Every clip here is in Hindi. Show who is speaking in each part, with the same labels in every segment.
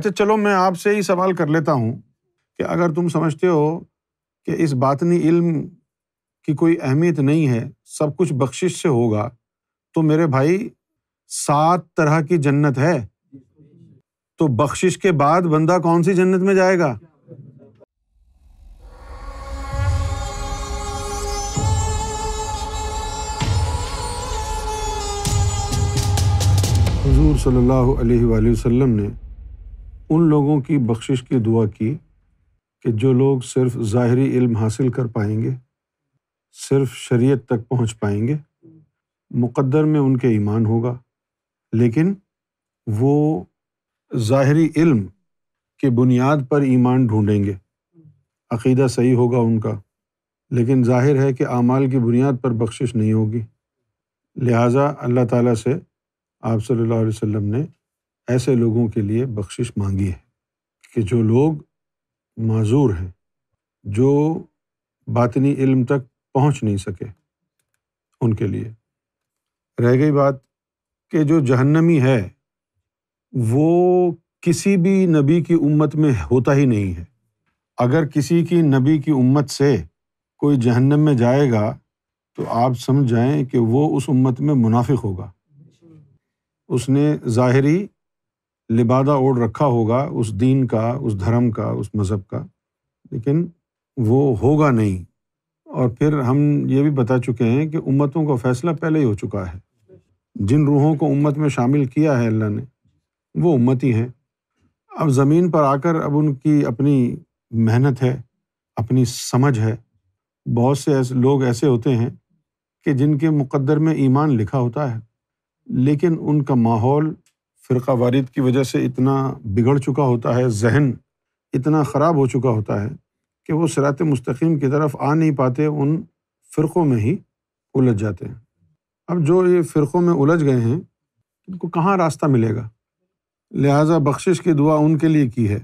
Speaker 1: अच्छा चलो मैं आपसे ही सवाल कर लेता हूँ कि अगर तुम समझते हो कि इस बातनी इल्म की कोई अहमियत नहीं है सब कुछ बख्शिश से होगा तो मेरे भाई सात तरह की जन्नत है तो बख्शिश के बाद बंदा कौन सी जन्नत में जाएगा हजूर सल्लल्लाहु अलैहि वसल्लम ने उन लोगों की बख्शिश की दुआ की कि जो लोग सिर्फ ज़ाहरी इल्म हासिल कर पाएंगे सिर्फ शरीयत तक पहुंच पाएंगे मुकद्दर में उनके ईमान होगा लेकिन वो ज़ाहरी इल्म के बुनियाद पर ईमान ढूंढेंगे अकीदा सही होगा उनका लेकिन जाहिर है कि आमाल की बुनियाद पर बख्शिश नहीं होगी लिहाजा अल्लाह ताला से आप सल्लल्लाहु अलैहि वसल्लम ने ऐसे लोगों के लिए बख्शिश मांगी है कि जो लोग माजूर हैं जो बातनी इल्म तक पहुंच नहीं सके उनके लिए रह गई बात कि जो जहन्नमी है वो किसी भी नबी की उम्मत में होता ही नहीं है अगर किसी की नबी की उम्मत से कोई जहन्नम में जाएगा तो आप समझ जाएं कि वो उस उम्मत में मुनाफिक होगा उसने ज़ाहरी लिबादा ओढ़ रखा होगा उस दीन का उस धर्म का उस मज़हब का लेकिन वो होगा नहीं और फिर हम ये भी बता चुके हैं कि उम्मतों का फ़ैसला पहले ही हो चुका है जिन रूहों को उम्मत में शामिल किया है अल्लाह ने वो उम्मत ही हैं अब ज़मीन पर आकर अब उनकी अपनी मेहनत है अपनी समझ है बहुत से ऐसे लोग ऐसे होते हैं कि जिनके मुकद्दर में ईमान लिखा होता है लेकिन उनका माहौल फ़िरका वारद की वजह से इतना बिगड़ चुका होता है जहन इतना ख़राब हो चुका होता है कि वो सरात मुस्तकीम की तरफ आ नहीं पाते उन फ़िरक़ों में ही उलझ जाते हैं अब जो ये फ़िरक़ों में उलझ गए हैं उनको कहाँ रास्ता मिलेगा लिहाजा बख्शिश की दुआ उनके लिए की है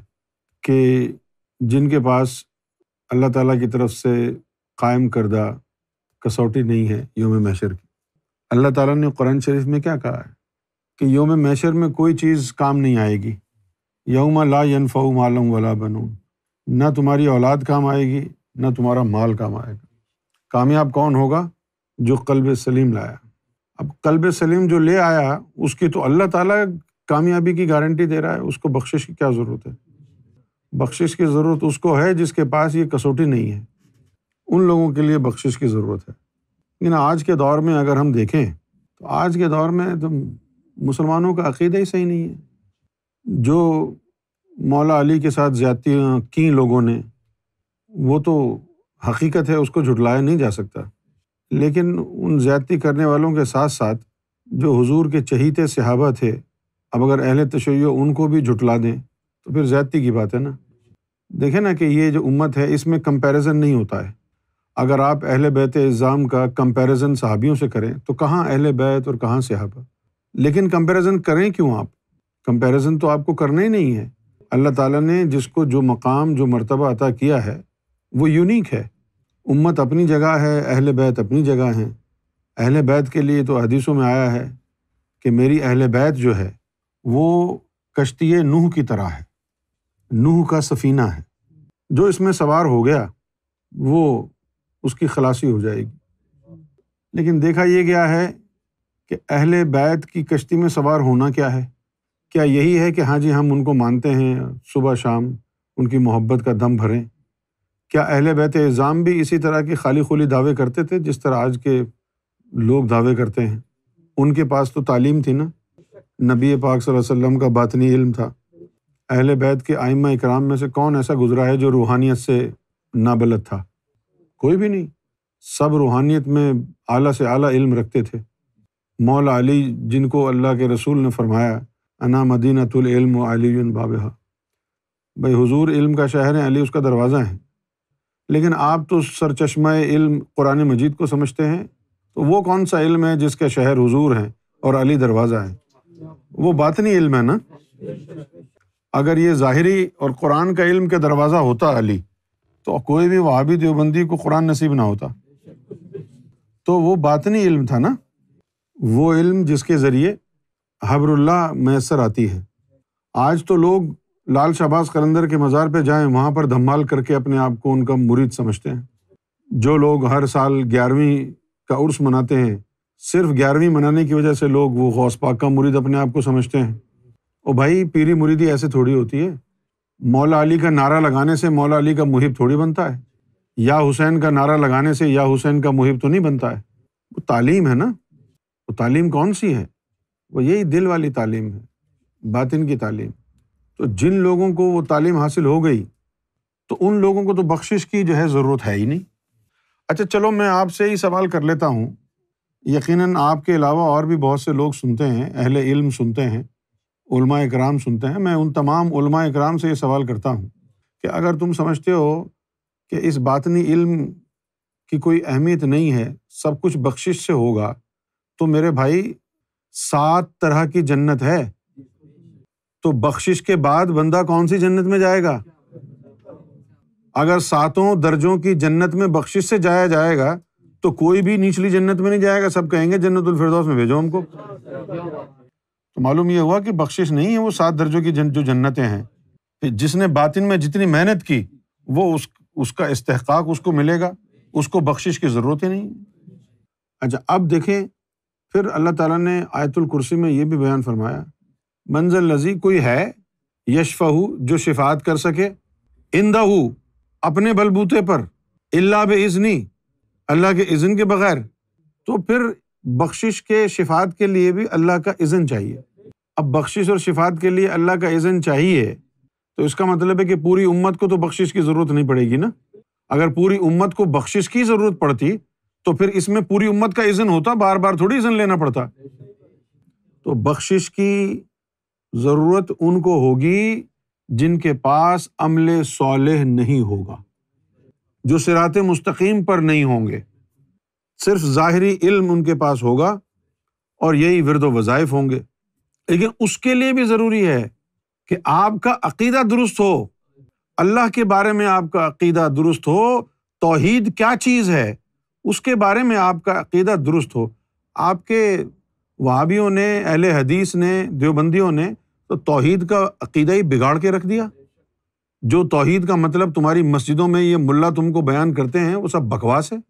Speaker 1: कि जिनके पास अल्लाह ताला की तरफ से कायम करदा कसौटी नहीं है योम मशर की अल्लाह ताला ने कुरान शरीफ में क्या कहा है कि योम मैशर में कोई चीज़ काम नहीं आएगी यौम ला यनफ़ाऊ मालम वला बनून ना तुम्हारी औलाद काम आएगी ना तुम्हारा माल काम आएगा कामयाब कौन होगा जो कल्ब सलीम लाया अब कल्ब सलीम जो ले आया उसकी तो अल्लाह ताला कामयाबी की गारंटी दे रहा है उसको बख्शिश की क्या ज़रूरत है बख्शिश की ज़रूरत उसको है जिसके पास ये कसौटी नहीं है उन लोगों के लिए बख्शिश की ज़रूरत है लेकिन आज के दौर में अगर हम देखें तो आज के दौर में तो मुसलमानों का अकीदा ही सही नहीं है जो मौला अली के साथ ज्यादतियाँ की लोगों ने वो तो हकीकत है उसको झुटलाया नहीं जा सकता लेकिन उन ज्यादती करने वालों के साथ साथ जो हुजूर के चहीते सहाबा थे अब अगर अहल तशै उनको भी झुटला दें तो फिर ज्यादती की बात है ना देखें ना कि ये जो उम्मत है इसमें कंपैरिजन नहीं होता है अगर आप अहल बैत इज़ाम का कंपैरिजन सहाबियों से करें तो कहाँ अहल बैत और कहाँ सहाबा लेकिन कंपैरिजन करें क्यों आप कंपैरिजन तो आपको करना ही नहीं है अल्लाह ताला ने जिसको जो मकाम जो मर्तबा अता किया है वो यूनिक है उम्मत अपनी जगह है अहल बैत अपनी जगह हैं अहल बैत के लिए तो हदीसों में आया है कि मेरी अहल बैत जो है वो कश्ती नूह की तरह है नूह का सफ़ीना है जो इसमें सवार हो गया वो उसकी खलासी हो जाएगी लेकिन देखा ये गया है कि अहल बैत की कश्ती में सवार होना क्या है क्या यही है कि हाँ जी हम उनको मानते हैं सुबह शाम उनकी मोहब्बत का दम भरें क्या अहल बैत इज़ाम भी इसी तरह के खाली खुली दावे करते थे जिस तरह आज के लोग दावे करते हैं उनके पास तो तालीम थी ना नबी पाक वसल्लम का बातनी इल्म था अहल बैत के आइमा इकराम में से कौन ऐसा गुजरा है जो रूहानियत से नाबलद था कोई भी नहीं सब रूहानियत में आला से आला इल्म रखते थे मौल अली जिनको अल्लाह के रसूल ने फरमाया अना मदीनतम अली बाबहा भाई हुजूर इल्म का शहर है अली उसका दरवाज़ा है लेकिन आप तो सरचश्मा इल्म कुरान मजीद को समझते हैं तो वो कौन सा इल्म है जिसका शहर हुजूर है और अली दरवाज़ा है वो बातनी इल्म है ना अगर ये ज़ाहरी और कुरान का इल्म के दरवाज़ा होता अली तो कोई भी वहाबी देवबंदी को कुरान नसीब ना होता तो वो बातनी इल्म था ना वो इल्म जिसके ज़रिए हबरुल्ला मैसर आती है आज तो लोग लाल शहबाज कलंदर के मज़ार पे जाएं वहाँ पर धमाल करके अपने आप को उनका मुरीद समझते हैं जो लोग हर साल ग्यारहवीं का उर्स मनाते हैं सिर्फ ग्यारहवीं मनाने की वजह से लोग वो गौस पाक का मुरीद अपने आप को समझते हैं और भाई पीरी मुरीदी ऐसे थोड़ी होती है मौला अली का नारा लगाने से मौला अली का मुहिब थोड़ी बनता है या हुसैन का नारा लगाने से या हुसैन का मुहिब तो नहीं बनता है वो तालीम है ना वो तालीम कौन सी है वो यही दिल वाली तालीम है बातिन की तालीम तो जिन लोगों को वो तालीम हासिल हो गई तो उन लोगों को तो बख्शिश की जो है ज़रूरत है ही नहीं अच्छा चलो मैं आपसे ही सवाल कर लेता हूँ यकीनन आपके अलावा और भी बहुत से लोग सुनते हैं अहल इल्म सुनते हैं उलमा कराम सुनते हैं मैं उन तमाम उलमा कराम से ये सवाल करता हूँ कि अगर तुम समझते हो कि इस बातनी इल्म की कोई अहमियत नहीं है सब कुछ बख्शिश से होगा तो मेरे भाई सात तरह की जन्नत है तो बख्शिश के बाद बंदा कौन सी जन्नत में जाएगा अगर सातों दर्जों की जन्नत में बख्शिश से जाया जाएगा तो कोई भी निचली जन्नत में नहीं जाएगा सब कहेंगे जन्नतुल फिरदौस में भेजो हमको तो मालूम यह हुआ कि बख्शिश नहीं है वो सात दर्जों की जन, जो जन्नतें हैं जिसने बातिन में जितनी मेहनत की वो उस उसका इस्तेहकाक उसको मिलेगा उसको बख्शिश की ज़रूरत ही नहीं अच्छा अब देखें फिर अल्लाह ताला ने आयतुल कुर्सी में ये भी बयान फरमाया मंजल लजी कोई है यशफ़हू जो शिफात कर सके इंदहू अपने बलबूते पर अल्ला बज़नी अल्लाह के इज़न के बग़ैर तो फिर बख्शिश के शिफात के लिए भी अल्लाह का इज़न चाहिए अब बख्शिश और शिफात के लिए अल्लाह का इज़न चाहिए तो इसका मतलब है कि पूरी उम्मत को तो बख्शिश की ज़रूरत नहीं पड़ेगी ना अगर पूरी उम्मत को बख्शिश की ज़रूरत पड़ती तो फिर इसमें पूरी उम्मत का इज़न होता बार बार थोड़ी इज़न लेना पड़ता तो बख्शिश की ज़रूरत उनको होगी जिनके पास अमल सोलह नहीं होगा जो सिरात मुस्तकीम पर नहीं होंगे सिर्फ ज़ाहरी इल्म उनके पास होगा और यही विरद तो वज़ाइफ होंगे लेकिन उसके लिए भी ज़रूरी है कि आपका अकीदा दुरुस्त हो अल्लाह के बारे में आपका अकीदा दुरुस्त हो तोहद क्या चीज़ है उसके बारे में आपका अकीदा दुरुस्त हो आपके वहाबियों ने अहल हदीस ने देवबंदियों ने तो तोहहीद का अकीदा ही बिगाड़ के रख दिया जो तोहहीद का मतलब तुम्हारी मस्जिदों में ये मुल्ला तुमको बयान करते हैं वो सब बकवास है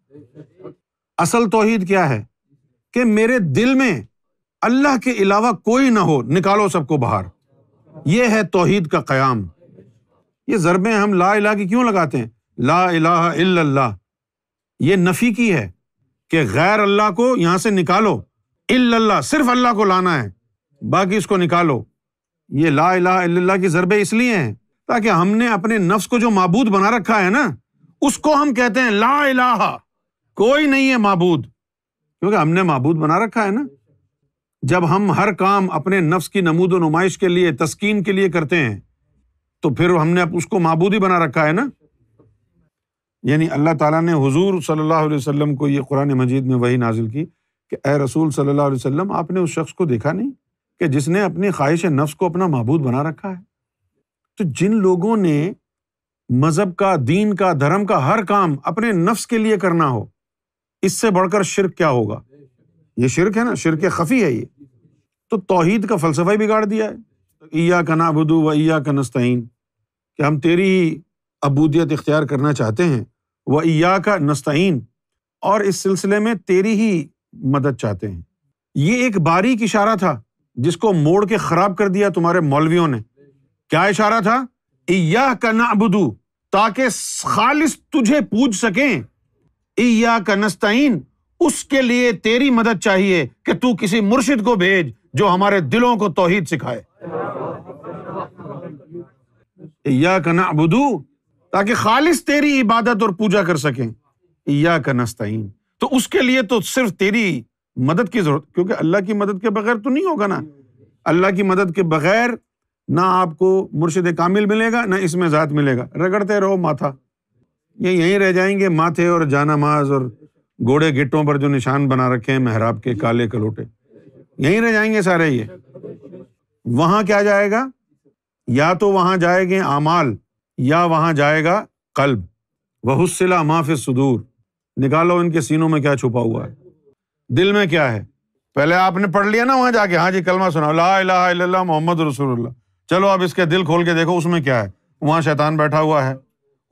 Speaker 1: असल तोहहीद क्या है कि मेरे दिल में अल्लाह के अलावा कोई ना हो निकालो सबको बाहर ये है तोहहीद का क़याम ये ज़रबें हम ला इला की क्यों लगाते हैं ला इलाह इल्लल्लाह ये नफी की है कि गैर अल्लाह को यहां से निकालो इल्लल्लाह सिर्फ अल्लाह को लाना है बाकी इसको निकालो ये ला इला इल्लल्लाह की ज़रबे इसलिए हैं ताकि हमने अपने नफ्स को जो मबूद बना रखा है ना उसको हम कहते हैं ला इलाहा कोई नहीं है मबूद क्योंकि हमने मबूद बना रखा है ना जब हम हर काम अपने नफ्स की नमूद नुमाइश के लिए तस्कीन के लिए करते हैं तो फिर हमने उसको मबूद ही बना रखा है ना यानी अल्लाह ताला ने हुजूर सल्लल्लाहु अलैहि वसल्लम को ये कुरान मजीद में वही नाजिल की कि ए रसूल सल्लल्लाहु अलैहि वसल्लम आपने उस शख्स को देखा नहीं कि जिसने अपनी ख्वाहिश नफ्स को अपना महबूद बना रखा है तो जिन लोगों ने मज़हब का दीन का धर्म का हर काम अपने नफ्स के लिए करना हो इससे बढ़कर शिरक क्या होगा ये शिरक है ना शिरक खफी है ये तो तोहहीद का फलसफा ही बिगाड़ दिया है ईया तो का नाबुदू व ईया का नस्तीन कि हम तेरी अबूदियत इख्तियार करना चाहते हैं व ईया का नस्तीन और इस सिलसिले में तेरी ही मदद चाहते हैं ये एक बारीक इशारा था जिसको मोड़ के ख़राब कर दिया तुम्हारे मौलवियों ने क्या इशारा था ईया का नाबुदू ताकि खालिस तुझे पूज सकें ईया का नस्तीन उसके लिए तेरी मदद चाहिए कि तू किसी मुर्शिद को भेज जो हमारे दिलों को तोहहीद सिखाए या कना अबुदू ताकि खालिश तेरी इबादत और पूजा कर सकें या का नस्तीन तो उसके लिए तो सिर्फ तेरी मदद की जरूरत क्योंकि अल्लाह की मदद के बगैर तो नहीं होगा ना अल्लाह की मदद के बगैर ना आपको मुर्शद कामिल मिलेगा ना इसमें ज़ात मिलेगा रगड़ते रहो माथा ये यहीं रह जाएंगे माथे और जाना माज और घोड़े गिटों पर जो निशान बना रखे हैं महराब के काले कलोटे यहीं रह जाएंगे सारे ये वहां क्या जाएगा या तो वहां जाएंगे आमाल या वहाँ जाएगा कल्ब वहुस्सिला माफ़ सुदूर निकालो इनके सीनों में क्या छुपा हुआ है दिल में क्या है पहले आपने पढ़ लिया ना वहाँ जाके हाँ जी कलमा सुनाओ ला इला मोहम्मद रसूलुल्लाह चलो अब इसके दिल खोल के देखो उसमें क्या है वहाँ शैतान बैठा हुआ है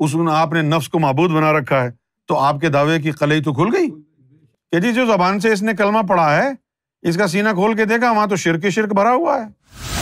Speaker 1: उसमें आपने नफ्स को मबूद बना रखा है तो आपके दावे की कलई तो खुल गई कि जी जो जबान से इसने कलमा पढ़ा है इसका सीना खोल के देखा वहाँ तो शिरक शिरक भरा हुआ है